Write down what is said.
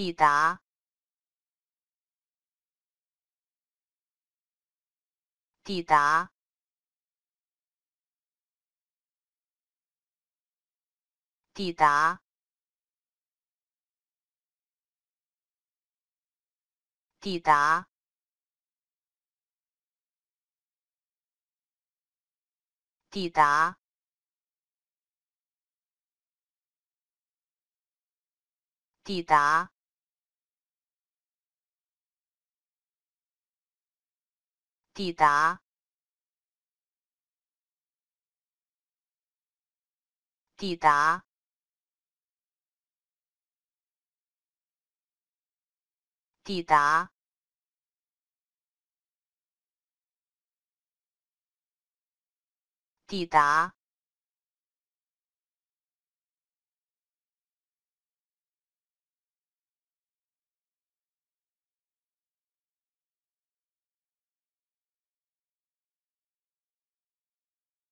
抵达，抵达，抵达，抵达，抵达，抵达。抵达，抵达，抵达，抵达。